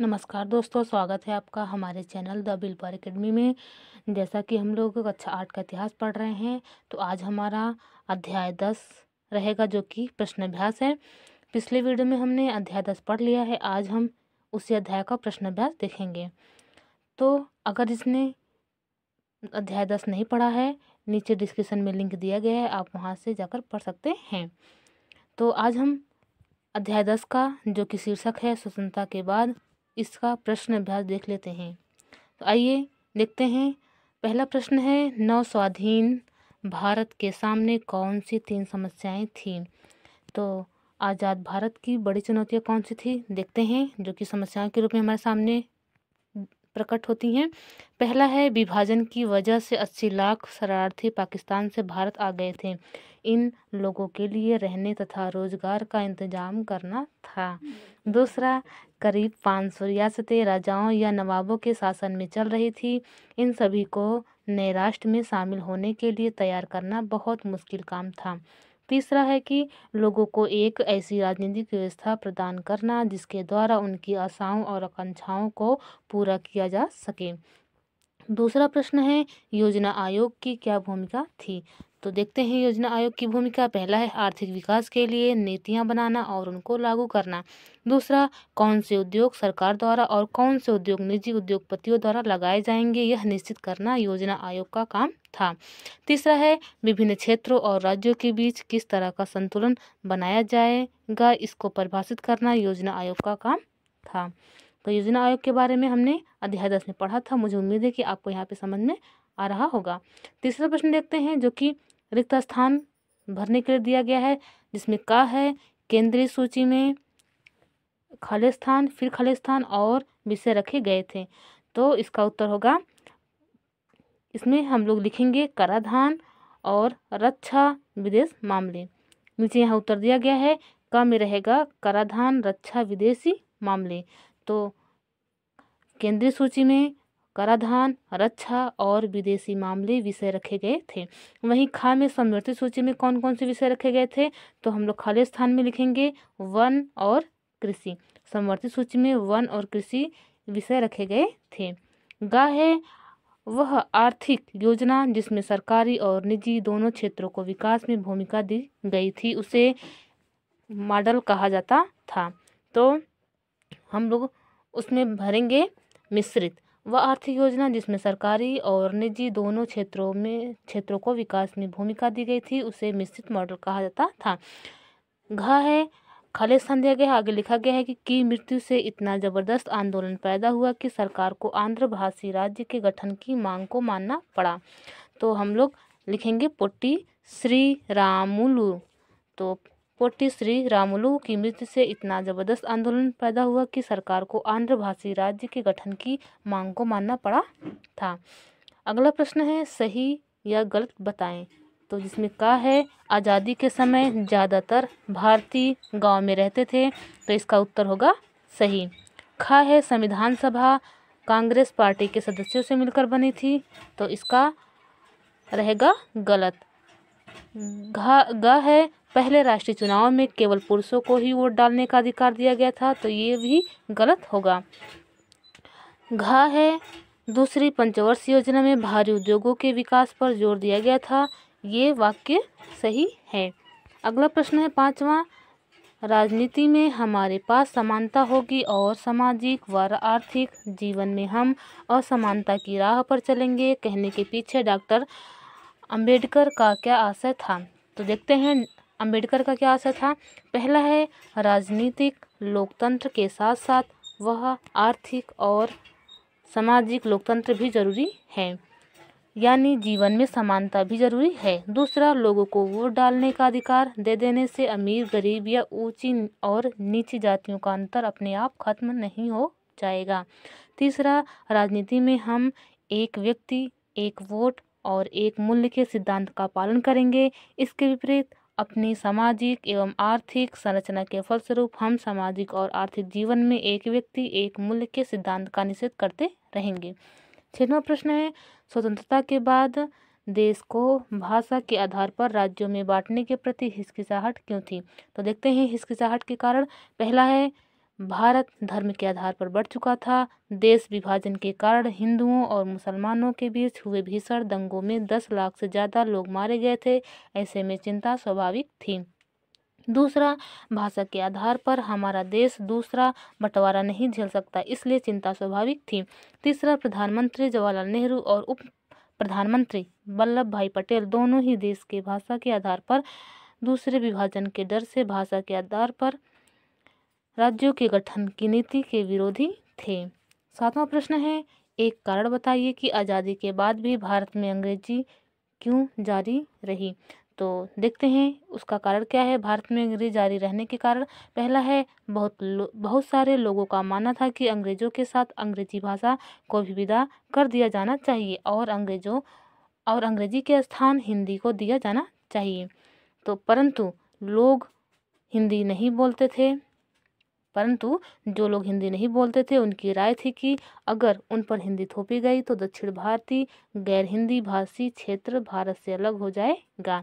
नमस्कार दोस्तों स्वागत है आपका हमारे चैनल द बिलपर अकेडमी में जैसा कि हम लोग कक्षा आठ का इतिहास पढ़ रहे हैं तो आज हमारा अध्याय दस रहेगा जो कि प्रश्नाभ्यास है पिछले वीडियो में हमने अध्याय दस पढ़ लिया है आज हम उसी अध्याय का प्रश्नाभ्यास देखेंगे तो अगर इसने अध्याय दस नहीं पढ़ा है नीचे डिस्क्रिप्सन में लिंक दिया गया है आप वहाँ से जाकर पढ़ सकते हैं तो आज हम अध्याय दस का जो कि शीर्षक है स्वतंत्रता के बाद इसका प्रश्न अभ्यास देख लेते हैं तो आइए देखते हैं पहला प्रश्न है नव स्वाधीन भारत के सामने कौन सी तीन समस्याएं थीं तो आज़ाद भारत की बड़ी चुनौतियाँ कौन सी थी देखते हैं जो कि समस्याओं के रूप में हमारे सामने प्रकट होती हैं पहला है विभाजन की वजह से अस्सी लाख शरणार्थी पाकिस्तान से भारत आ गए थे इन लोगों के लिए रहने तथा रोजगार का इंतजाम करना था दूसरा करीब पाँच सौ रियासतें राजाओं या नवाबों के शासन में चल रही थी इन सभी को नए राष्ट्र में शामिल होने के लिए तैयार करना बहुत मुश्किल काम था तीसरा है कि लोगों को एक ऐसी राजनीतिक व्यवस्था प्रदान करना जिसके द्वारा उनकी आशाओं और आकांक्षाओं को पूरा किया जा सके दूसरा प्रश्न है योजना आयोग की क्या भूमिका थी तो देखते हैं योजना आयोग की भूमिका पहला है आर्थिक विकास के लिए नीतियां बनाना और उनको लागू करना दूसरा कौन से उद्योग सरकार द्वारा और कौन से उद्योग निजी उद्योगपतियों द्वारा लगाए जाएंगे यह निश्चित करना योजना आयोग का काम था तीसरा है विभिन्न क्षेत्रों और राज्यों के बीच किस तरह का संतुलन बनाया जाएगा इसको परिभाषित करना योजना आयोग का काम था तो योजना आयोग के बारे में हमने अध्याय दस में पढ़ा था मुझे उम्मीद है कि आपको यहाँ पे समझ में आ रहा होगा तीसरा प्रश्न देखते हैं जो कि रिक्त स्थान भरने के लिए दिया गया है जिसमें का है केंद्रीय सूची में खाली स्थान फिर खाली स्थान और विषय रखे गए थे तो इसका उत्तर होगा इसमें हम लोग लिखेंगे कराधान और रक्षा विदेश मामले नीचे यहाँ उत्तर दिया गया है का में रहेगा कराधान रक्षा विदेशी मामले तो केंद्रीय सूची में कराधान रक्षा और विदेशी मामले विषय रखे गए थे वहीं खा में समृद्धि सूची में कौन कौन से विषय रखे गए थे तो हम लोग खाली स्थान में लिखेंगे वन और कृषि समवर्ती सूची में वन और कृषि विषय रखे गए थे गा है वह आर्थिक योजना जिसमें सरकारी और निजी दोनों क्षेत्रों को विकास में भूमिका दी गई थी उसे मॉडल कहा जाता था तो हम लोग उसमें भरेंगे मिश्रित वह आर्थिक योजना जिसमें सरकारी और निजी दोनों क्षेत्रों में क्षेत्रों को विकास में भूमिका दी गई थी उसे मिश्रित मॉडल कहा जाता था घ है खाले स्थान दिया गया आगे लिखा गया है कि की मृत्यु से इतना जबरदस्त आंदोलन पैदा हुआ कि सरकार को आंध्र भाषी राज्य के गठन की मांग को मानना पड़ा तो हम लोग लिखेंगे पोटी श्री रामुलू तो पोटी श्री रामुलू की मृत्यु से इतना ज़बरदस्त आंदोलन पैदा हुआ कि सरकार को आंध्र भाषी राज्य के गठन की मांग को मानना पड़ा था अगला प्रश्न है सही या गलत बताएं तो जिसमें कहा है आज़ादी के समय ज़्यादातर भारतीय गांव में रहते थे तो इसका उत्तर होगा सही खा है संविधान सभा कांग्रेस पार्टी के सदस्यों से मिलकर बनी थी तो इसका रहेगा गलत घ ग है पहले राष्ट्रीय चुनाव में केवल पुरुषों को ही वोट डालने का अधिकार दिया गया था तो ये भी गलत होगा घ है दूसरी पंचवर्ष योजना में भारी उद्योगों के विकास पर जोर दिया गया था ये वाक्य सही है अगला प्रश्न है पांचवा राजनीति में हमारे पास समानता होगी और सामाजिक व आर्थिक जीवन में हम असमानता की राह पर चलेंगे कहने के पीछे डॉक्टर अंबेडकर का क्या आशय था तो देखते हैं अंबेडकर का क्या आशय था पहला है राजनीतिक लोकतंत्र के साथ साथ वह आर्थिक और सामाजिक लोकतंत्र भी जरूरी है यानी जीवन में समानता भी जरूरी है दूसरा लोगों को वोट डालने का अधिकार दे देने से अमीर गरीब या ऊंची और नीची जातियों का अंतर अपने आप खत्म नहीं हो जाएगा तीसरा राजनीति में हम एक व्यक्ति एक वोट और एक मूल्य के सिद्धांत का पालन करेंगे इसके विपरीत अपनी सामाजिक एवं आर्थिक संरचना के फलस्वरूप हम सामाजिक और आर्थिक जीवन में एक व्यक्ति एक मूल्य के सिद्धांत का निषेध करते रहेंगे छठवा प्रश्न है स्वतंत्रता के बाद देश को भाषा के आधार पर राज्यों में बांटने के प्रति हिचकिचाहट क्यों थी तो देखते हैं हिचकिचाहट के कारण पहला है भारत धर्म के आधार पर बढ़ चुका था देश विभाजन के कारण हिंदुओं और मुसलमानों के बीच हुए भीषण दंगों में दस लाख से ज़्यादा लोग मारे गए थे ऐसे में चिंता स्वाभाविक थी दूसरा भाषा के आधार पर हमारा देश दूसरा बंटवारा नहीं झेल सकता इसलिए चिंता स्वाभाविक थी तीसरा प्रधानमंत्री जवाहरलाल नेहरू और उप प्रधानमंत्री वल्लभ भाई पटेल दोनों ही देश के भाषा के आधार पर दूसरे विभाजन के डर से भाषा के आधार पर राज्यों के गठन की नीति के विरोधी थे सातवां प्रश्न है एक कारण बताइए कि आज़ादी के बाद भी भारत में अंग्रेजी क्यों जारी रही तो देखते हैं उसका कारण क्या है भारत में अंग्रेजी जारी रहने के कारण पहला है बहुत बहुत सारे लोगों का मानना था कि अंग्रेज़ों के साथ अंग्रेजी भाषा को भी विदा कर दिया जाना चाहिए और अंग्रेज़ों और अंग्रेजी के स्थान हिंदी को दिया जाना चाहिए तो परंतु लोग हिंदी नहीं बोलते थे परंतु जो लोग हिंदी नहीं बोलते थे उनकी राय थी कि अगर उन पर हिंदी थोपी गई तो दक्षिण भारतीय गैर हिंदी भाषी क्षेत्र भारत से अलग हो जाएगा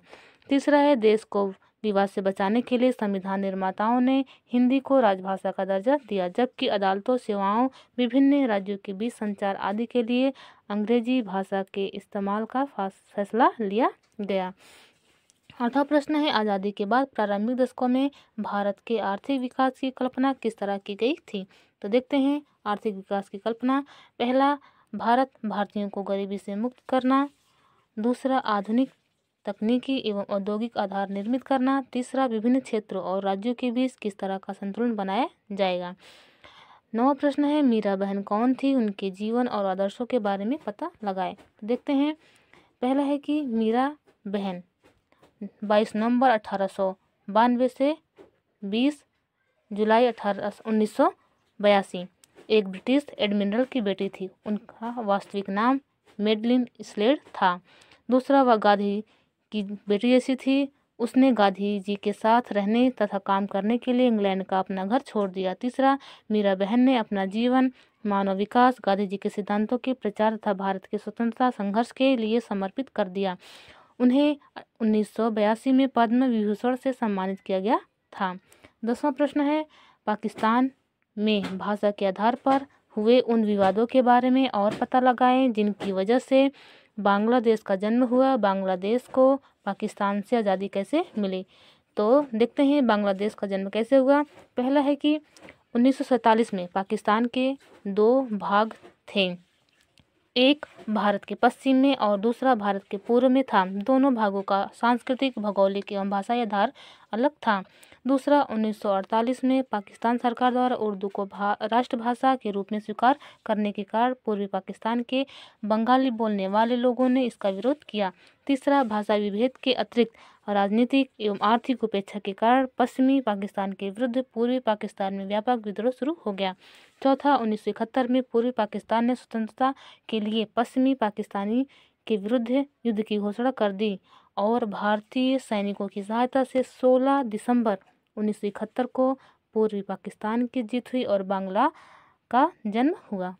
तीसरा है देश को विवाद से बचाने के लिए संविधान निर्माताओं ने हिंदी को राजभाषा का दर्जा दिया जबकि अदालतों सेवाओं विभिन्न राज्यों के बीच संचार आदि के लिए अंग्रेजी भाषा के इस्तेमाल का फैसला लिया गया आठवां प्रश्न है आज़ादी के बाद प्रारंभिक दशकों में भारत के आर्थिक विकास की कल्पना किस तरह की गई थी तो देखते हैं आर्थिक विकास की कल्पना पहला भारत भारतीयों को गरीबी से मुक्त करना दूसरा आधुनिक तकनीकी एवं औद्योगिक आधार निर्मित करना तीसरा विभिन्न क्षेत्रों और राज्यों के बीच किस तरह का संतुलन बनाया जाएगा नवा प्रश्न है मीरा बहन कौन थी उनके जीवन और आदर्शों के बारे में पता लगाए देखते हैं पहला है कि मीरा बहन बाईस नवंबर अठारह सौ बानवे से बीस जुलाई अठारह उन्नीस सौ बयासी एक ब्रिटिश एडमिरल की बेटी थी उनका वास्तविक नाम मेडलिन स्लेड था दूसरा वह गांधी की बेटी जैसी थी उसने गांधी जी के साथ रहने तथा काम करने के लिए इंग्लैंड का अपना घर छोड़ दिया तीसरा मीरा बहन ने अपना जीवन मानव विकास गांधी जी के सिद्धांतों के प्रचार तथा भारत के स्वतंत्रता संघर्ष के लिए समर्पित कर दिया उन्हें उन्नीस में पद्म विभूषण से सम्मानित किया गया था दसवां प्रश्न है पाकिस्तान में भाषा के आधार पर हुए उन विवादों के बारे में और पता लगाएं जिनकी वजह से बांग्लादेश का जन्म हुआ बांग्लादेश को पाकिस्तान से आज़ादी कैसे मिली तो देखते हैं बांग्लादेश का जन्म कैसे हुआ पहला है कि उन्नीस में पाकिस्तान के दो भाग थे एक भारत के पश्चिम में और दूसरा भारत के पूर्व में था दोनों भागों का सांस्कृतिक भौगोलिक एवं भाषाई आधार अलग था दूसरा 1948 में पाकिस्तान सरकार द्वारा उर्दू को भा, राष्ट्रभाषा के रूप में स्वीकार करने के कारण पूर्वी पाकिस्तान के बंगाली बोलने वाले लोगों ने इसका विरोध किया तीसरा भाषा विभेद के अतिरिक्त राजनीतिक एवं आर्थिक उपेक्षा के कारण पश्चिमी पाकिस्तान के विरुद्ध पूर्वी पाकिस्तान में व्यापक विद्रोह शुरू हो गया चौथा उन्नीस में पूर्वी पाकिस्तान ने स्वतंत्रता के लिए पश्चिमी पाकिस्तानी के विरुद्ध युद्ध की घोषणा कर दी और भारतीय सैनिकों की सहायता से 16 दिसंबर उन्नीस को पूर्वी पाकिस्तान की जीत हुई और बांग्ला का जन्म हुआ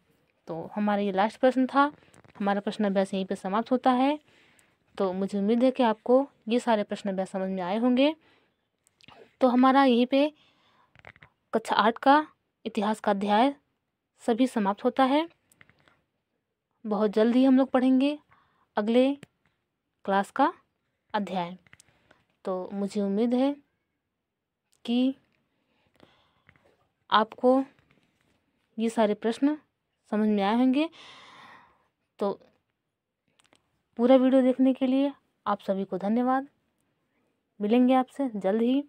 तो हमारा ये लास्ट प्रश्न था हमारा प्रश्न अभ्यास यहीं पे समाप्त होता है तो मुझे उम्मीद है कि आपको ये सारे प्रश्न अभ्यास समझ में आए होंगे तो हमारा यहीं पे कक्षा आठ का इतिहास का अध्याय सभी समाप्त होता है बहुत जल्द ही हम लोग पढ़ेंगे अगले क्लास का अध्याय तो मुझे उम्मीद है कि आपको ये सारे प्रश्न समझ में आए होंगे तो पूरा वीडियो देखने के लिए आप सभी को धन्यवाद मिलेंगे आपसे जल्द ही